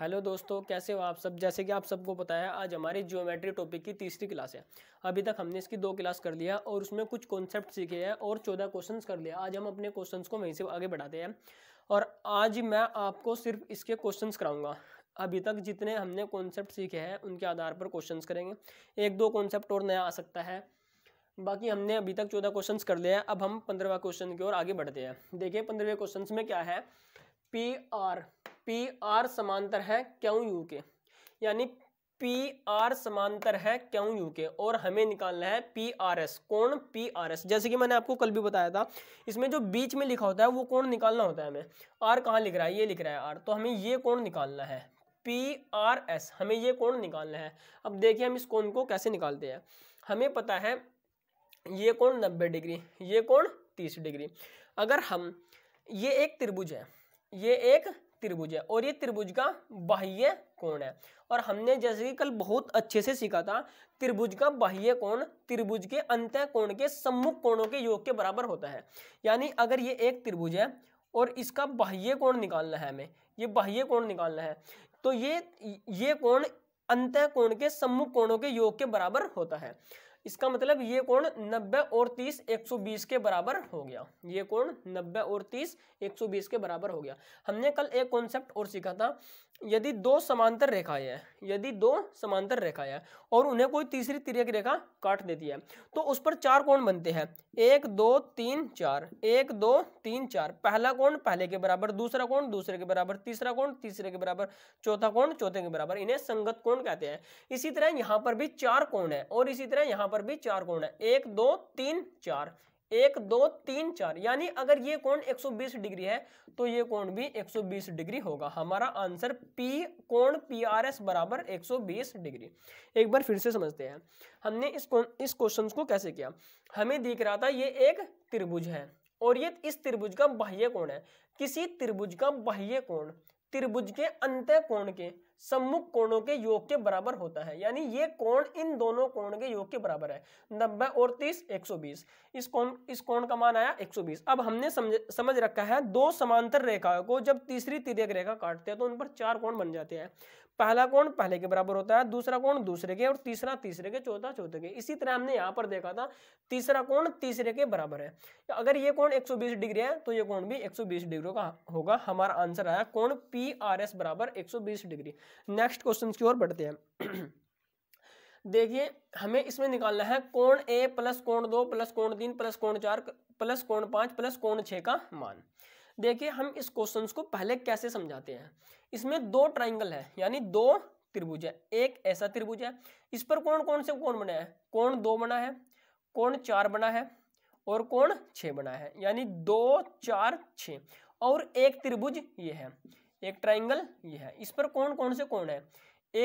hello दोस्तों कैसे हो आप सब जैसे कि आप सबको पता है आज हमारी ज्योमेट्री टॉपिक की तीसरी क्लास है अभी तक हमने इसकी दो क्लास कर लिया और उसमें कुछ कॉन्सेप्ट सीखे हैं और चौदह क्वेश्चंस कर लिया आज हम अपने क्वेश्चंस को वहीं से आगे बढ़ाते हैं और आज मैं आपको सिर्फ इसके क्वेश्चंस कराऊंगा अभी तक जितने हमने कॉन्सेप्ट सीखे हैं उनके आधार पर क्वेश्चन करेंगे एक दो कॉन्सेप्ट और नया आ सकता है बाकी हमने अभी तक चौदह क्वेश्चन कर लिया है अब हम पंद्रहवा क्वेश्चन की ओर आगे बढ़ते हैं देखिए पंद्रहवें क्वेश्चन में क्या है पी आर पी आर समांतर है क्यों यू के यानी पी आर समांतर है क्यों यू के और हमें निकालना है पी आर एस कौन पी आर एस जैसे कि मैंने आपको कल भी बताया था इसमें जो बीच में लिखा होता है वो कौन निकालना होता है हमें आर कहाँ लिख रहा है ये लिख रहा है आर तो हमें ये कौन निकालना है पी आर एस हमें ये कौन निकालना है अब देखिए हम इस कौन को कैसे निकालते हैं हमें पता है ये कौन नब्बे डिग्री ये कौन तीस डिग्री अगर हम ये एक त्रिभुज है ये एक त्रिभुज है और ये त्रिभुज का बाह्य कोण है और हमने जैसे कि कल बहुत अच्छे से सीखा था त्रिभुज का बाह्य कोण त्रिभुज के अंत कोण के सम्मुख कोणों के योग के बराबर होता है यानी अगर ये एक त्रिभुज है और इसका बाह्य कोण निकालना है हमें ये बाह्य कोण निकालना है तो ये ये कोण अंत कोण के सम्मुख कोणों के योग के बराबर होता है इसका मतलब ये कोण 90 और 30 120 के बराबर हो गया ये कोण 90 और 30 120 के बराबर हो गया हमने कल एक कॉन्सेप्ट और सीखा था यदि दो समांतर रेखाएं हैं यदि दो समांतर रेखाएं हैं और उन्हें कोई तीसरी की रेखा काट देती है तो उस पर चार कोण बनते हैं एक दो तीन चार एक दो तीन चार पहला कोण पहले के बराबर दूसरा कोण दूसरे के बराबर तीसरा कोण तीसरे के बराबर चौथा कोण चौथे के बराबर इन्हें संगत कोण कहते हैं इसी तरह यहाँ पर भी चार कोण है और इसी तरह यहाँ पर भी चार कोण है एक दो तीन चार एक दो तीन चार यानी अगर ये कोण 120 डिग्री है तो ये कोण भी 120 डिग्री होगा हमारा आंसर पी कोण पी आर एस बराबर 120 डिग्री एक बार फिर से समझते हैं हमने इस इस क्वेश्चन को कैसे किया हमें दिख रहा था ये एक त्रिभुज है और ये इस त्रिभुज का बाह्य कोण है किसी त्रिभुज का बाह्य कोण त्रिभुज के अंत कोण के सम्मुख कोणों के योग के बराबर होता है यानी ये कोण इन दोनों कोण के योग के बराबर है नब्बे और तीस एक सौ बीस इस कोण इस कोण का मान आया एक सौ बीस अब हमने समझ समझ रखा है दो समांतर रेखाओं को जब तीसरी तिरक रेखा काटते हैं तो उन पर चार कोण बन जाते हैं पहला कोण पहले के बराबर होता है दूसरा कोण दूसरे के और तीसरा तीसरे के चौथा चौथे के इसी तरह हमने यहाँ पर देखा था तीसरा कोण तीसरे के बराबर है अगर ये कोण 120 डिग्री है तो ये कोण भी 120 डिग्री का होगा हमारा आंसर आया कोण पी आर एस बराबर 120 डिग्री नेक्स्ट क्वेश्चन की ओर बढ़ते हैं देखिए हमें इसमें निकालना है कोण ए प्लस कोण दो प्लस कोण तीन प्लस कोण चार प्लस कोण पांच प्लस कोण छः का मान देखिए हम इस क्वेश्चन को पहले कैसे समझाते हैं इसमें दो ट्राइंगल है यानी दो त्रिभुज है एक ऐसा त्रिभुज है इस पर कौन कौन से कौन बना है कौन दो बना है कौन चार बना है और कौन छः बना है यानी दो चार छ और एक त्रिभुज ये है एक ट्राइंगल ये है इस पर कौन कौन से कौन है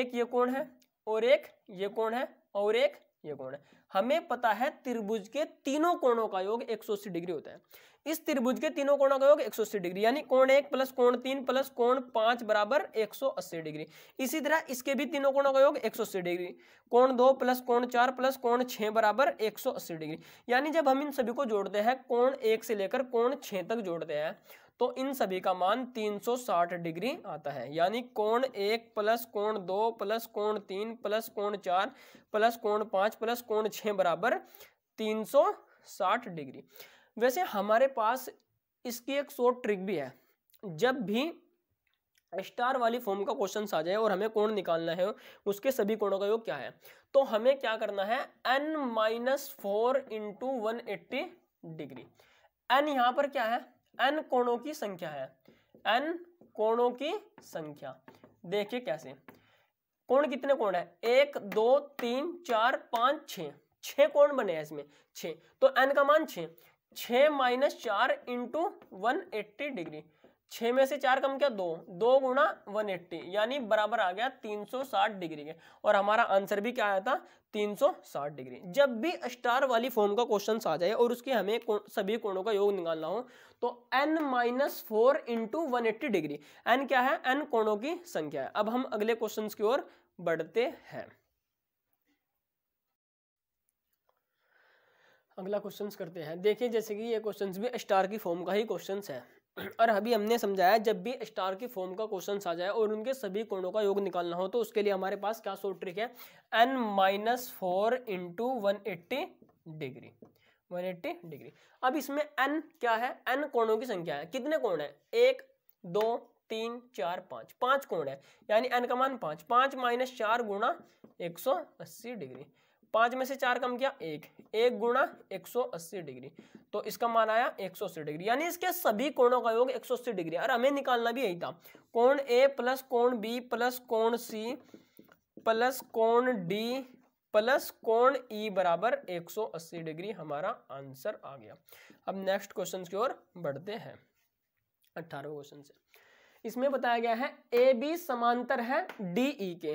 एक ये कौन है और एक ये कौन है और एक ये कौन है हमें पता है त्रिभुज के तीनों कोणों का योग 180 डिग्री होता है इस त्रिभुज के तीनों कोणों का योग 180 डिग्री यानी कोण एक प्लस कोण तीन प्लस कोण पांच बराबर 180 डिग्री इसी तरह इसके भी तीनों कोणों का योग 180 डिग्री कोण दो प्लस कोण चार प्लस कोण छह बराबर 180 डिग्री यानी जब हम इन सभी को जोड़ते हैं कोण एक से लेकर कोण छह तक जोड़ते हैं तो इन सभी का मान 360 डिग्री आता है यानी कोण एक प्लस कोण दो प्लस कोण तीन प्लस कोण चार प्लस कोण पांच प्लस कोण छह बराबर 360 डिग्री वैसे हमारे पास इसकी एक शॉर्ट ट्रिक भी है जब भी स्टार वाली फॉर्म का क्वेश्चन आ जाए और हमें कोण निकालना है उसके सभी कोणों का योग क्या है तो हमें क्या करना है N minus four into one eighty degree N यहां पर क्या है एन कोणों की संख्या है एन कोणों की संख्या देखिए कैसे कोण कितने कोण है एक दो तीन चार पाँच छ कोण बने हैं इसमें छ तो एन का मान छ छ माइनस चार इंटू वन एट्टी डिग्री छ में से चार कम क्या दो दो गुणा वन एट्टी यानी बराबर आ गया तीन सौ साठ डिग्री के और हमारा आंसर भी क्या आया था तीन सौ साठ डिग्री जब भी स्टार वाली फॉर्म का क्वेश्चन आ जाए और उसके हमें सभी कोणों का योग निकालना हो तो N minus four into one eighty degree N क्या है एन कोणों की संख्या है अब हम अगले क्वेश्चन की ओर बढ़ते हैं अगला क्वेश्चन करते हैं देखिए जैसे कि ये क्वेश्चन भी स्टार की फॉर्म का ही क्वेश्चन है और अभी हमने समझाया जब भी स्टार की फॉर्म का क्वेश्चन आ जाए और उनके सभी कोणों का योग निकालना हो तो उसके लिए हमारे पास क्या शॉर्ट ट्रिक है N minus four into one eighty degree one eighty degree अब इसमें एन क्या है एन कोणों की संख्या है कितने कोण है एक दो तीन चार पाँच पाँच कोण है यानी एन का मान पाँच पाँच माइनस चार गुणा एक सौ अस्सी डिग्री पांच में से चार कम किया एक एक गुणा एक सौ अस्सी डिग्री तो इसका मान आया एक सौ अस्सी डिग्री यानी इसके सभी कोणों का योग एक सौ अस्सी डिग्री और हमें निकालना भी यही था कोण ए प्लस कोण बी प्लस कोण सी प्लस कोण डी प्लस कोण ई e बराबर एक सौ अस्सी डिग्री हमारा आंसर आ गया अब नेक्स्ट क्वेश्चन की ओर बढ़ते हैं अट्ठारहवें क्वेश्चन से इसमें बताया गया है ए बी समांतर है डी ई के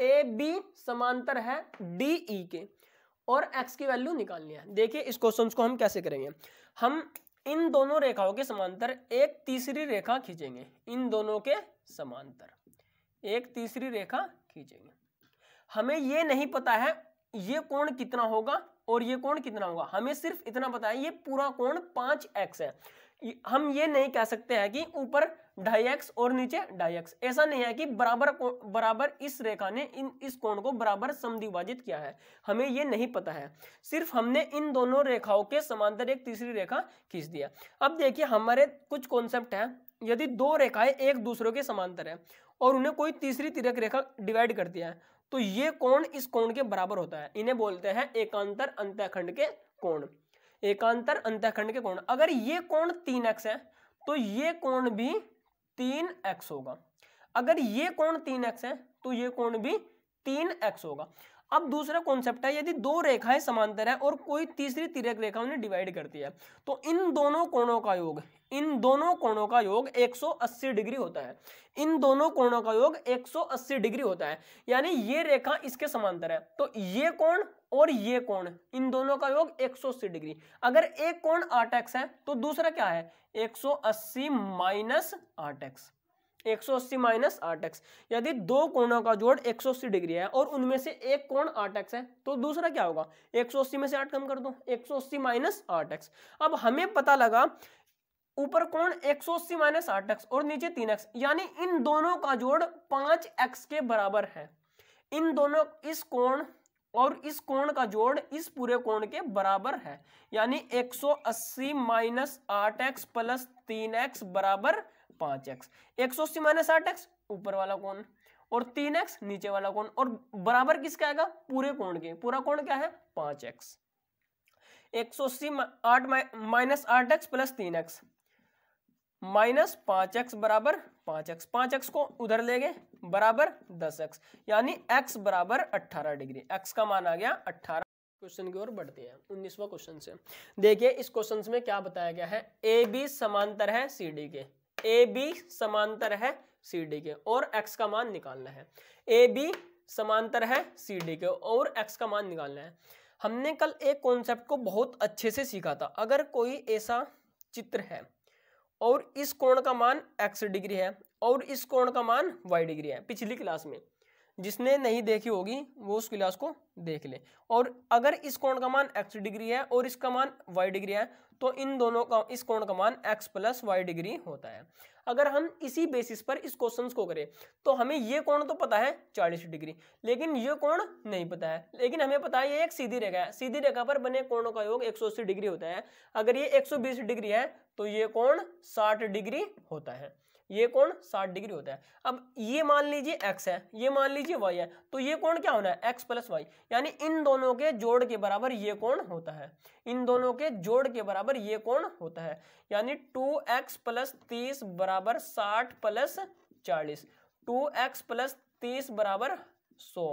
ए बी समांतर है डी ई e के और एक्स की वैल्यू निकालनी है देखिए इस क्वेश्चन को हम कैसे करेंगे हम इन दोनों रेखाओं के समांतर एक तीसरी रेखा खींचेंगे इन दोनों के समांतर एक तीसरी रेखा खींचेंगे हमें ये नहीं पता है ये कोण कितना होगा और ये कोण कितना होगा हमें सिर्फ इतना पता है ये पूरा कोण पांच एक्स है हम ये नहीं कह सकते हैं कि ऊपर ढाई एक्स और नीचे ढाई एक्स ऐसा नहीं है कि बराबर बराबर इस रेखा ने इन इस कोण को बराबर समिभाजित किया है हमें ये नहीं पता है सिर्फ हमने इन दोनों रेखाओं के समांतर एक तीसरी रेखा खींच दिया अब देखिए हमारे कुछ कॉन्सेप्ट हैं यदि दो रेखाएं एक दूसरे के समांतर है और उन्हें कोई तीसरी तिरक रेखा डिवाइड कर दिया है तो ये कोण इस कोण के बराबर होता है इन्हें बोलते हैं एकांतर अंत्याखंड के कोण एकांतर अंतःखंड के कोण अगर ये कोण तीन एक्स है तो ये कोण भी तीन एक्स होगा अगर ये कोण तीन एक्स है तो ये कोण भी तीन एक्स होगा अब दूसरा कॉन्सेप्ट है यदि दो रेखाएं समांतर है और कोई तीसरी तिरक रेखा उन्हें डिवाइड करती है तो इन दोनों कोणों का योग इन दोनों कोणों का योग 180 डिग्री होता है इन दोनों कोणों का योग 180 डिग्री होता है यानी ये रेखा इसके समांतर है तो ये कोण और ये कोण इन दोनों का योग 180 डिग्री अगर एक कोण आठ एक्स है तो दूसरा क्या है 180 सौ अस्सी माइनस आठ 8x 180 माइनस आठ एक्स यदि दो कोणों का जोड़ 180 डिग्री है और उनमें से एक कोण आठ एक्स है तो दूसरा क्या होगा 180 में से आठ कम कर दो 180 सौ अस्सी माइनस आठ एक्स अब हमें पता लगा ऊपर कोण 180 सौ अस्सी माइनस आठ एक्स और नीचे तीन एक्स यानी इन दोनों का जोड़ पांच एक्स के बराबर है इन दोनों इस कोण और इस कोण का जोड़ इस पूरे कोण के बराबर है यानी 180 माइनस आठ एक्स प्लस तीन एक्स बराबर पांच एक्स एक सौ अस्सी माइनस आठ एक्स ऊपर वाला कोण और तीन एक्स नीचे वाला कोण और बराबर किसका आएगा पूरे कोण के पूरा कोण क्या है पांच एक्स एक सौ अस्सी आठ माइनस आठ एक्स प्लस तीन एक्स माइनस पांच एक्स बराबर पांच एक्स पांच एक्स को उधर ले गए बराबर दस एक्स यानी एक्स बराबर अट्ठारह डिग्री एक्स का मान आ गया अट्ठारह क्वेश्चन की ओर बढ़ते हैं उन्नीसवा क्वेश्चन से देखिए इस क्वेश्चन में क्या बताया गया है ए बी समांतर है सी डी के ए बी समांतर है सी डी के और एक्स का मान निकालना है ए बी समांतर है सी डी के और एक्स का मान निकालना है हमने कल एक कॉन्सेप्ट को बहुत अच्छे से सीखा था अगर कोई ऐसा चित्र है और इस कोण का मान एक्स डिग्री है और इस कोण का मान वाई डिग्री है पिछली क्लास में जिसने नहीं देखी होगी वो उस क्लास को देख ले और अगर इस कोण का मान एक्स डिग्री है और इसका मान वाई डिग्री है तो इन दोनों का इस कोण का मान एक्स प्लस वाई डिग्री होता है अगर हम इसी बेसिस पर इस क्वेश्चन को करें तो हमें ये कोण तो पता है चालीस डिग्री लेकिन ये कोण नहीं पता है लेकिन हमें पता है ये एक सीधी रेखा है सीधी रेखा पर बने कोणों का योग एक डिग्री होता है अगर ये एक डिग्री है तो ये कोण साठ डिग्री होता है ये कौन साठ डिग्री होता है अब ये मान लीजिए एक्स है ये मान लीजिए वाई है तो ये कौन क्या होना है एक्स प्लस वाई यानी इन दोनों के जोड़ के बराबर ये कौन होता है इन दोनों के जोड़ के बराबर ये कौन होता है यानी टू एक्स प्लस तीस बराबर साठ प्लस चालीस टू एक्स प्लस तीस बराबर सौ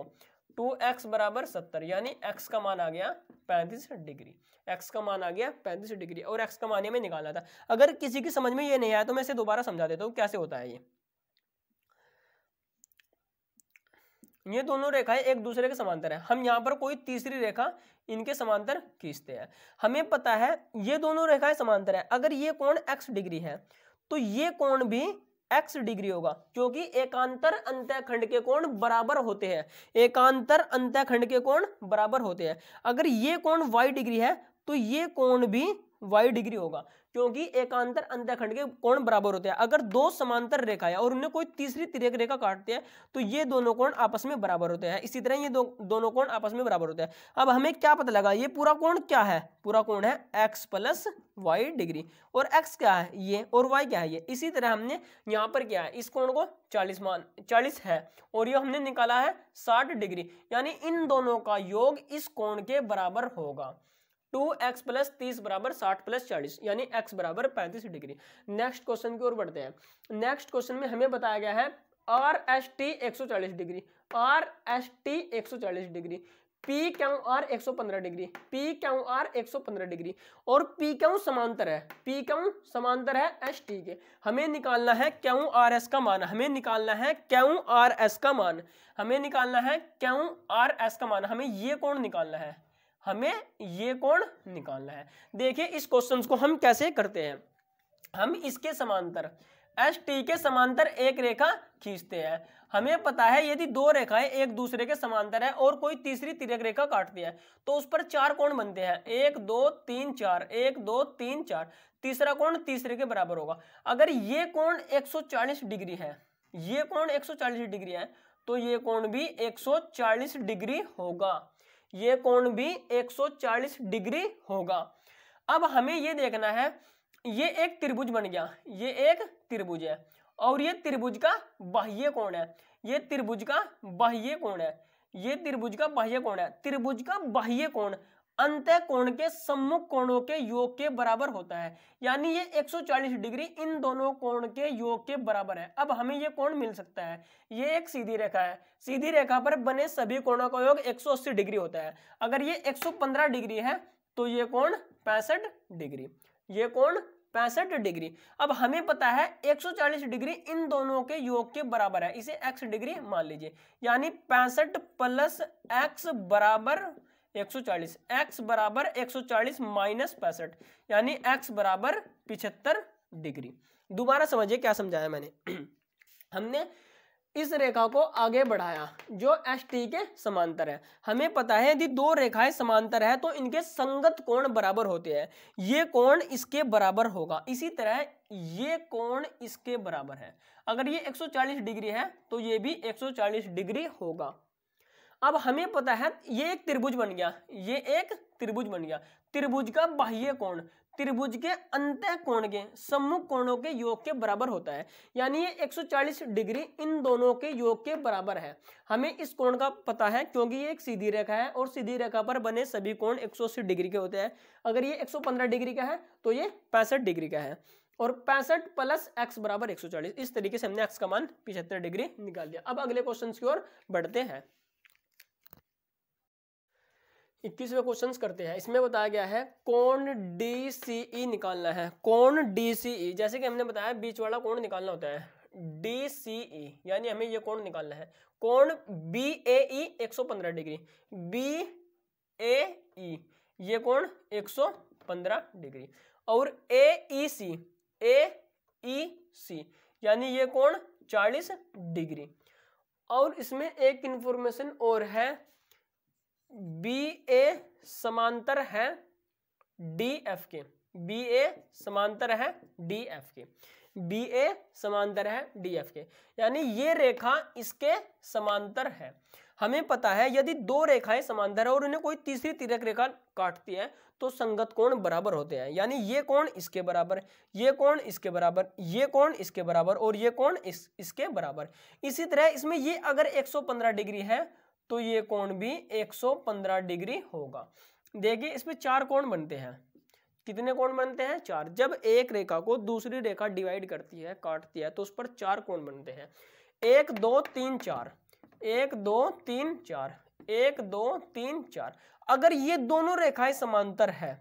टू एक्स बराबर सत्तर यानी एक्स का मान आ गया पैंतीस डिग्री एक्स का मान आ गया पैंतीस डिग्री और एक्स का मान ये निकालना था अगर किसी की समझ में ये नहीं आया तो मैं इसे दोबारा समझा देता हूँ कैसे होता है ये ये दोनों रेखाएं एक दूसरे के समांतर है हम यहाँ पर कोई तीसरी रेखा इनके समांतर खींचते हैं हमें पता है ये दोनों रेखाएं समांतर है अगर ये कोण एक्स डिग्री है तो ये कोण भी एक्स डिग्री होगा क्योंकि एकांतर अंत्य खंड के कोण बराबर होते हैं एकांतर अंत्य खंड के कोण बराबर होते हैं अगर ये कोण वाई डिग्री है तो ये कोण भी वाई डिग्री होगा क्योंकि एकांतर अंतखंड के कोण बराबर होते हैं अगर दो समांतर रेखा है और उन्हें कोई तीसरी तिरेक रेखा काटते हैं तो ये दोनों कोण आपस में बराबर होते हैं इसी तरह ये दो, दोनों कोण आपस में बराबर होते हैं अब हमें क्या पता लगा ये पूरा कोण क्या है पूरा कोण है एक्स प्लस वाई डिग्री और एक्स क्या है ये और वाई क्या है ये इसी तरह हमने यहाँ पर क्या है इस कोण को चालीस मान चालीस है और ये हमने निकाला है साठ डिग्री यानी इन दोनों का योग इस कोण के बराबर होगा टू एक्स प्लस तीस बराबर साठ प्लस चालीस यानी एक्स बराबर पैंतीस डिग्री नेक्स्ट क्वेश्चन की ओर बढ़ते हैं नेक्स्ट क्वेश्चन में हमें बताया गया है आर एस टी एक सौ चालीस डिग्री आर एस टी एक सौ चालीस डिग्री पी क्यू आर एक सौ पंद्रह डिग्री पी क्यों आर एक सौ पंद्रह डिग्री और पी क्यों समांतर है पी क्यों समांतर है एस टी के हमें निकालना है क्यों आर एस का मान हमें निकालना है क्यों आर एस का मान हमें निकालना है क्यों आर एस का मान हमें ये कौन निकालना है हमें ये कोण निकालना है देखिए इस क्वेश्चन को हम कैसे करते हैं हम इसके समांतर एस टी के समांतर एक रेखा खींचते हैं हमें पता है यदि दो रेखाएं एक दूसरे के समांतर है और कोई तीसरी तिरक रेखा काटती है तो उस पर चार कोण बनते हैं एक दो तीन चार एक दो तीन चार तीसरा कोण तीसरे के बराबर होगा अगर ये कोण 140 डिग्री है ये कोण 140 डिग्री है तो ये कोण भी 140 डिग्री होगा ये कोण भी 140 डिग्री होगा अब हमें ये देखना है ये एक त्रिभुज बन गया ये एक त्रिभुज है और ये त्रिभुज का बाह्य कोण है ये त्रिभुज का बाह्य कोण है ये त्रिभुज का बाह्य कोण है त्रिभुज का बाह्य कोण अंत कोण के सम्मुख कोणों के योग के बराबर होता है यानी ये 140 डिग्री इन दोनों कोण के योग के बराबर है अब हमें ये कोण मिल सकता है ये एक सीधी रेखा है सीधी रेखा पर बने सभी कोणों का योग 180 डिग्री होता है अगर ये 115 डिग्री है तो ये कोण पैंसठ डिग्री ये कोण पैंसठ डिग्री अब हमें पता है 140 डिग्री इन दोनों के योग के बराबर है इसे x डिग्री मान लीजिए यानी पैंसठ प्लस एक्स बराबर 140 x बराबर 140 माइनस पैंसठ यानी x बराबर पिछहत्तर डिग्री दोबारा समझिए क्या समझाया मैंने हमने इस रेखा को आगे बढ़ाया जो एस टी के समांतर है हमें पता है यदि दो रेखाएं समांतर है तो इनके संगत कोण बराबर होते हैं ये कोण इसके बराबर होगा इसी तरह ये कोण इसके बराबर है अगर ये 140 डिग्री है तो ये भी 140 डिग्री होगा अब हमें पता है ये एक त्रिभुज बन गया ये एक त्रिभुज बन गया त्रिभुज का बाह्य कोण त्रिभुज के अंत कोण के सम्मुख कोणों के योग के बराबर होता है यानी ये 140 डिग्री इन दोनों के योग के बराबर है हमें इस कोण का पता है क्योंकि ये एक सीधी रेखा है और सीधी रेखा पर बने सभी कोण 180 डिग्री के होते हैं अगर ये 115 डिग्री का है तो ये पैंसठ डिग्री का है और पैंसठ प्लस एक्स बराबर एक इस तरीके से हमने एक्स का मान पिछहत्तर डिग्री निकाल दिया अब अगले क्वेश्चन की ओर बढ़ते हैं इक्कीसवें क्वेश्चन करते हैं इसमें बताया गया है कौन डी सी ई निकालना है कौन डी सी ई जैसे कि हमने बताया बीच वाला कौन निकालना होता है डी सी ई यानी हमें ये कौन निकालना है कौन बी ए ई एक सौ पंद्रह डिग्री बी ए ई ये कौन एक सौ पंद्रह डिग्री और ए ई सी ए ई सी यानी ये कौन चालीस डिग्री और इसमें एक इंफॉर्मेशन और है बी ए समांतर है डी एफ के बी ए समांतर है डी एफ के बी ए समांतर है डी एफ के यानी ये रेखा इसके समांतर है हमें पता है यदि दो रेखाएं समांतर है और उन्हें कोई तीसरी तिरक रेखा काटती है तो संगत कोण बराबर होते हैं यानी ये कोण इसके बराबर ये कोण इसके बराबर ये कोण इसके बराबर और ये कोण इस इसके बराबर इसी तरह इसमें ये अगर 115 डिग्री है तो ये कोण भी 115 डिग्री होगा देखिए इसमें चार कोण बनते हैं कितने कोण बनते हैं चार जब एक रेखा को दूसरी रेखा डिवाइड करती है काटती है तो उस पर चार कोण बनते हैं एक दो तीन चार एक दो तीन चार एक दो तीन चार अगर ये दोनों रेखाएं समांतर है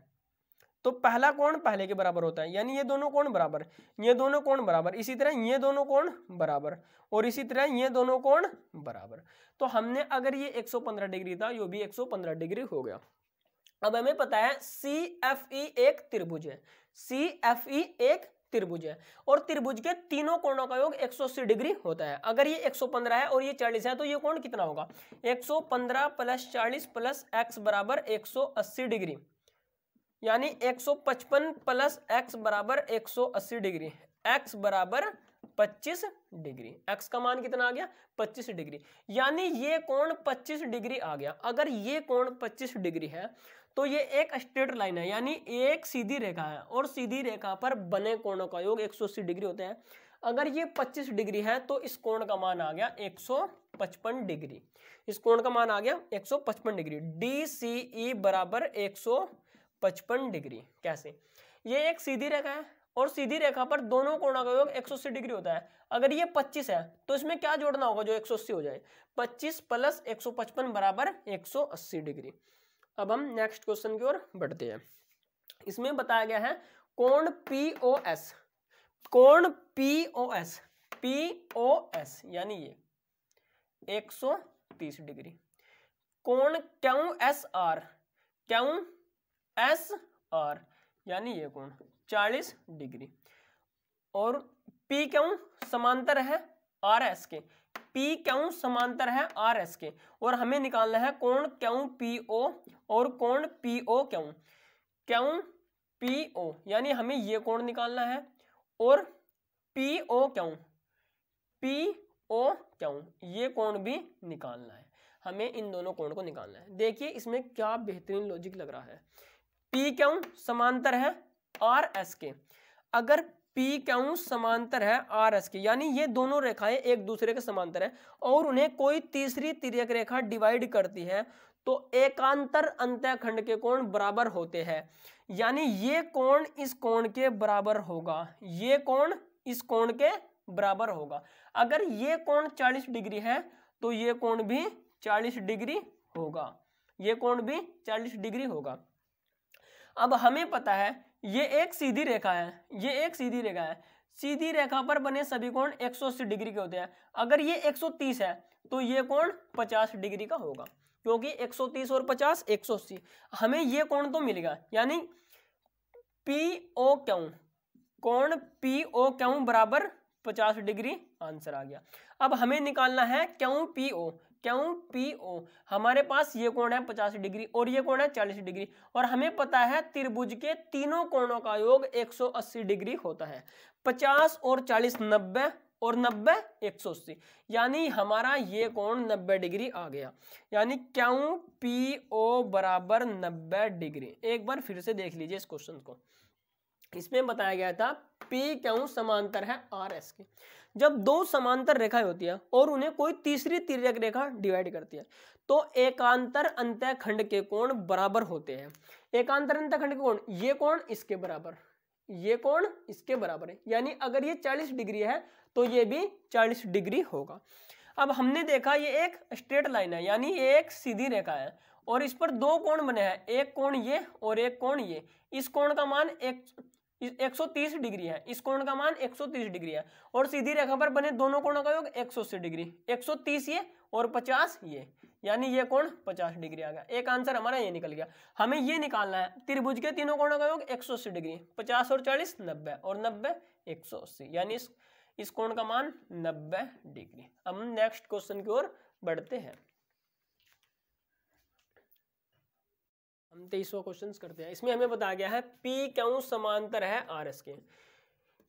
तो पहला कोण पहले के बराबर होता है यानी ये दोनों कोण बराबर ये दोनों कोण बराबर इसी तरह ये दोनों कोण बराबर और इसी तरह ये दोनों कोण बराबर तो हमने अगर ये 115 डिग्री था ये भी 115 डिग्री हो गया अब हमें पता है सी एफ ई एक त्रिभुज है सी एफ ई एक त्रिभुज है और त्रिभुज के तीनों कोणों का योग 180 डिग्री होता है अगर ये 115 है और ये 40 है तो ये कोण कितना होगा 115 प्लस 40 प्लस एक्स बराबर 180 डिग्री यानी 155 प्लस एक्स बराबर 180 डिग्री एक्स बराबर 25 डिग्री एक्स का मान कितना आ गया 25 डिग्री यानी ये कोण 25 डिग्री आ गया अगर ये कोण 25 डिग्री है तो ये एक स्ट्रेट लाइन है यानी एक सीधी रेखा है और सीधी रेखा पर बने कोणों का योग 180 डिग्री होता है अगर ये 25 डिग्री है तो इस कोण का मान आ गया 155 डिग्री इस कोण का मान आ गया 155 डिग्री डी सी ई बराबर सौ पचपन डिग्री कैसे ये एक सीधी रेखा है और सीधी रेखा पर दोनों कोणों का योग 180 डिग्री होता है अगर ये 25 है तो इसमें क्या जोड़ना होगा जो 180 हो जाए 25 प्लस 155 बराबर 180 डिग्री अब हम नेक्स्ट क्वेश्चन की ओर बढ़ते हैं इसमें बताया गया है कोण पी ओ एस कोण P O S P O S यानी ये 130 डिग्री कोण Q S R Q S R यानी ये कोण 40 डिग्री और पी क्यों समांतर है आर एस के पी क्यों समांतर है आर एस के और हमें निकालना है कोण क्यों पी ओ और कोण पी ओ क्यों क्यों पी ओ यानी हमें ये कोण निकालना है और पी ओ क्यों पी ओ क्यों ये कोण भी निकालना है हमें इन दोनों कोण को निकालना है देखिए इसमें क्या बेहतरीन लॉजिक लग रहा है पी क्यों समांतर है आर एस के अगर पी क्यों समांतर है आर एस के यानी ये दोनों रेखाएं एक दूसरे के समांतर है और उन्हें कोई तीसरी तिरक रेखा डिवाइड करती है तो एकांतर अंत्यखंड के कोण बराबर होते हैं यानी ये कोण इस कोण के बराबर होगा ये कोण इस कोण के बराबर होगा अगर ये कोण 40 डिग्री है तो ये कोण भी 40 डिग्री होगा ये कोण भी 40 डिग्री होगा अब हमें पता है ये एक सीधी रेखा है ये एक सीधी रेखा है सीधी रेखा पर बने सभी कोण 180 डिग्री के होते हैं अगर ये 130 है तो ये कोण 50 डिग्री का होगा क्योंकि 130 और 50 180 हमें ये कोण तो मिलेगा यानी पी ओ क्यों कोण पी ओ क्यों बराबर 50 डिग्री आंसर आ गया अब हमें निकालना है क्यों पी ओ क्यों पी ओ हमारे पास ये कोण है पचास डिग्री और ये कोण है चालीस डिग्री और हमें पता है त्रिभुज के तीनों कोणों का योग एक सौ अस्सी डिग्री होता है पचास और चालीस नब्बे और नब्बे एक सौ अस्सी यानी हमारा ये कोण नब्बे डिग्री आ गया यानी क्यों पी ओ बराबर नब्बे डिग्री एक बार फिर से देख लीजिए इस क्वेश्चन को इसमें बताया गया था पी क्यों समांतर है आर एस के जब दो समांतर रेखाएं होती है और उन्हें कोई तीसरी तिरक रेखा डिवाइड करती है तो एकांतर अंत खंड के कोण बराबर होते हैं एकांतर अंत खंड के कोण ये कोण इसके बराबर ये कोण इसके बराबर है यानी अगर ये 40 डिग्री है तो ये भी 40 डिग्री होगा अब हमने देखा ये एक स्ट्रेट लाइन है यानी ये एक सीधी रेखा है और इस पर दो कोण बने हैं एक कोण ये और एक कोण ये इस कोण का मान एक तीस डिग्री है इस कोण का मान 130 डिग्री है और सीधी रेखा पर बने दोनों कोणों का योग अस्सी डिग्री 130 ये और 50 ये यानी ये कोण 50 डिग्री आ गया एक आंसर हमारा ये निकल गया हमें ये निकालना है त्रिभुज के तीनों कोणों का योग अस्सी डिग्री 50 और 40 नब्बे और सौ अस्सी यानी इस इस कोण का मान नब्बे डिग्री हम नेक्स्ट क्वेश्चन की ओर बढ़ते हैं तेईसवा क्वेश्चन करते हैं इसमें हमें बताया गया है पी क्यों समांतर है आर एस के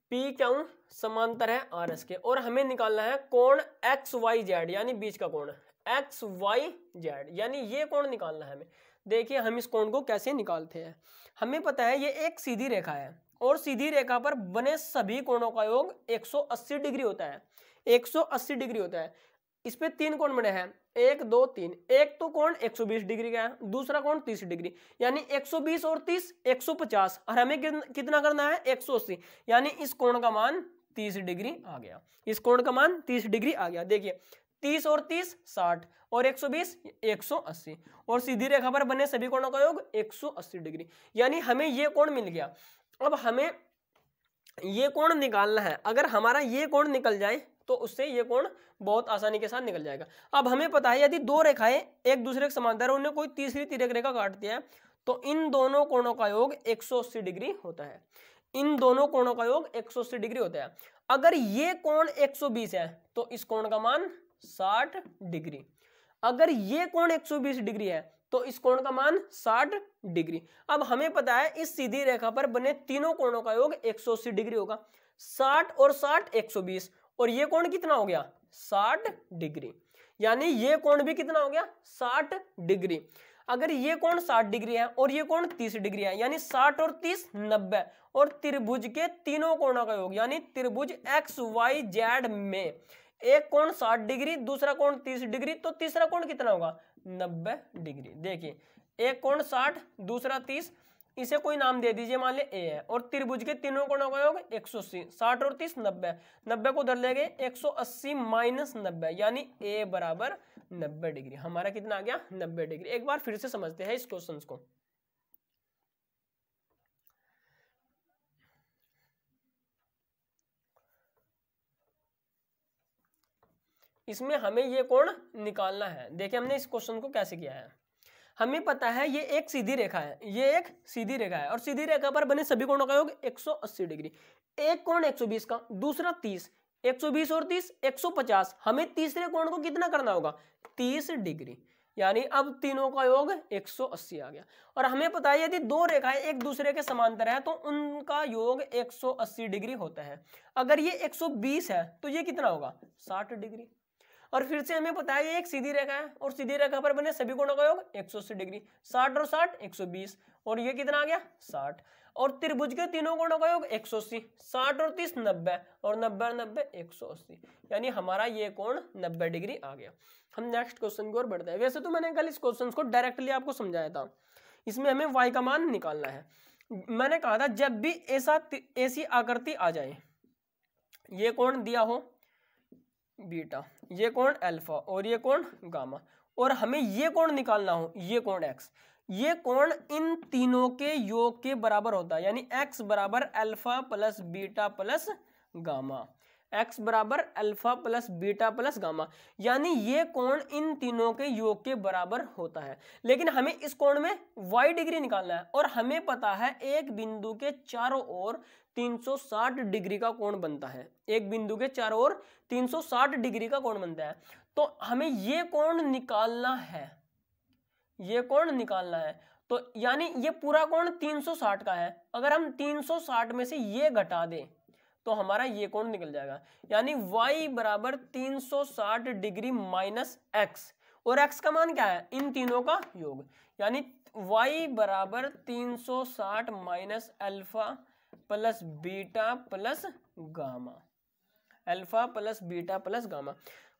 पी क्यों समांतर है आर एस के और हमें निकालना है कोण एक्स वाई जेड यानी बीच का कोण एक्स वाई जेड यानी ये कोण निकालना है हमें देखिए हम इस कोण को कैसे निकालते हैं हमें पता है ये एक सीधी रेखा है और सीधी रेखा पर बने सभी कोणों का योग 180 डिग्री होता है 180 डिग्री होता है इस पे तीन कोण बने हैं एक दो तीन एक तो कोण 120 डिग्री का है दूसरा कोण 30 डिग्री यानी 120 और 30 150 और हमें कितना करना है 180 यानी इस कोण का मान 30 डिग्री आ गया इस कोण का मान 30 डिग्री आ गया देखिए 30 और 30 60 और 120 180 और सीधी रेखा पर बने सभी कोणों का योग 180 डिग्री यानी हमें यह कोण मिल गया अब हमें यह कोण निकालना है अगर हमारा यह कोण निकल जाए तो उससे ये कोण बहुत आसानी के साथ निकल जाएगा अब हमें पता है यदि दो रेखाएं एक दूसरे के समांतर उन्हें कोई तीसरी तिरक रेखा काट दिया है तो इन दोनों कोणों का योग एक डिग्री होता है इन दोनों कोणों का योग एक डिग्री होता है अगर ये कोण एक है तो इस कोण का मान साठ डिग्री अगर ये कोण एक डिग्री है तो इस कोण का मान 60 डिग्री अब हमें पता है इस सीधी रेखा पर बने तीनों कोणों का योग एक डिग्री होगा 60 और 60 120 और ये कोण कितना हो गया साठ डिग्री यानी ये कोण भी कितना हो गया साठ डिग्री अगर ये कोण साठ डिग्री है और ये कोण तीस डिग्री है यानी साठ और तीस नब्बे और त्रिभुज के तीनों कोणों का योग यानी त्रिभुज एक्स वाई जेड में एक कोण साठ डिग्री दूसरा कोण तीस डिग्री तो तीसरा कोण कितना होगा नब्बे डिग्री देखिए एक कोण साठ दूसरा तीस इसे कोई नाम दे दीजिए मान ले ए है और त्रिभुज के तीनों को का योग एक सौ अस्सी साठ और तीस नब्बे नब्बे को उधर ले गए एक सौ अस्सी माइनस नब्बे यानी ए बराबर नब्बे डिग्री हमारा कितना आ गया नब्बे डिग्री एक बार फिर से समझते हैं इस क्वेश्चन को इसमें हमें ये कोण निकालना है देखिए हमने इस क्वेश्चन को कैसे किया है हमें पता है ये एक सीधी रेखा है ये एक सीधी रेखा है और सीधी रेखा पर बने सभी कोणों का योग 180 डिग्री एक कोण 120 का दूसरा 30 120 और 30 150 हमें तीसरे कोण को कितना करना होगा 30 डिग्री यानी अब तीनों का योग 180 आ गया और हमें पता है यदि दो रेखाएं एक दूसरे के समांतर है तो उनका योग 180 डिग्री होता है अगर ये 120 है तो ये कितना होगा 60 डिग्री और फिर से हमें पता है एक सीधी रेखा है और सीधी रेखा पर बने सभी कोणों का योग एक सौ अस्सी डिग्री साठ और साठ एक सौ बीस और ये कितना आ गया साठ और त्रिभुज के तीनों कोणों का योग एक सौ अस्सी साठ और तीस नब्बे और नब्बे और नब्बे एक सौ अस्सी यानी हमारा ये कोण नब्बे डिग्री आ गया हम नेक्स्ट क्वेश्चन की ओर बढ़ते हैं वैसे तो मैंने कल इस क्वेश्चन को डायरेक्टली आपको समझाया था इसमें हमें वाई का मान निकालना है मैंने कहा था जब भी ऐसा ऐसी आकृति आ जाए ये कोण दिया हो बीटा ये कौन अल्फा और ये कौन गामा और हमें ये कोण निकालना हो ये कोण एक्स ये कोण इन तीनों के योग के बराबर होता है यानी एक्स बराबर alpha plus beta plus gamma X बराबर alpha plus beta plus gamma यानी ये कोण इन तीनों के योग के बराबर होता है लेकिन हमें इस कोण में वाई डिग्री निकालना है और हमें पता है एक बिंदु के चारों ओर 360 डिग्री का कोण बनता है एक बिंदु के चारों ओर 360 डिग्री का कोण बनता है तो हमें ये कोण निकालना है ये कोण निकालना है तो यानी ये पूरा कोण 360 का है अगर हम 360 में से ये घटा दें तो हमारा ये कोण निकल जाएगा यानी y बराबर तीन डिग्री माइनस एक्स और x का मान क्या है इन तीनों का योग यानी y बराबर 360 minus alpha plus beta plus gamma alpha plus beta plus gamma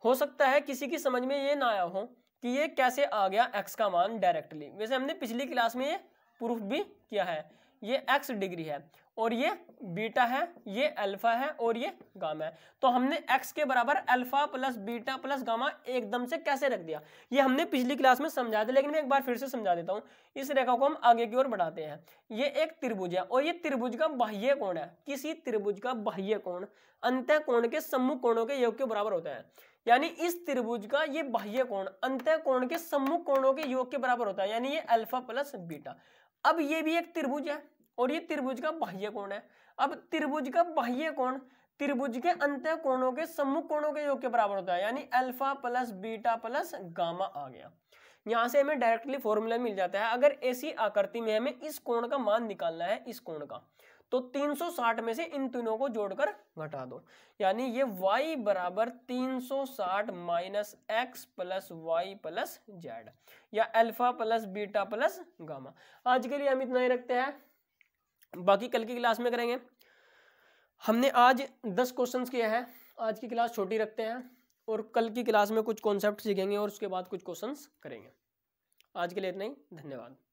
हो सकता है किसी की समझ में ये ना आया हो कि ये कैसे आ गया x का मान डायरेक्टली वैसे हमने पिछली क्लास में ये प्रूफ भी किया है ये x डिग्री है और ये बीटा है ये अल्फा है और ये गामा है तो हमने एक्स के बराबर alpha plus beta plus gamma एकदम से कैसे रख दिया ये हमने पिछली क्लास में समझा दिया लेकिन मैं एक बार फिर से समझा देता हूँ इस रेखा को हम आगे की ओर बढ़ाते हैं ये एक त्रिभुज है और ये त्रिभुज का बाह्य कोण है किसी त्रिभुज का बाह्य कोण अंत कोण के सम्मुख कोणों के योग के बराबर होता है यानी इस त्रिभुज का ये बाह्य कोण अंत कोण के सम्मुख कोणों के योग के बराबर होता है यानी ये अल्फा प्लस बीटा अब ये भी एक त्रिभुज है और ये त्रिभुज का बाह्य कोण है अब त्रिभुज का बाह्य कोण त्रिभुज के अंत कोणों के सम्मुख कोणों के योग के बराबर होता है यानी alpha plus beta plus gamma आ गया यहां से हमें डायरेक्टली फॉर्मूला मिल जाता है अगर ऐसी आकृति में हमें इस कोण का मान निकालना है इस कोण का तो 360 में से इन तीनों को जोड़कर घटा दो यानी ये y बराबर 360 साठ minus X plus Y plus Z या alpha plus beta plus gamma आज के लिए हम इतना ही रखते हैं बाकी कल की क्लास में करेंगे हमने आज दस क्वेश्चन किए हैं आज की क्लास छोटी रखते हैं और कल की क्लास में कुछ कॉन्सेप्ट सीखेंगे और उसके बाद कुछ क्वेश्चन करेंगे आज के लिए इतना ही धन्यवाद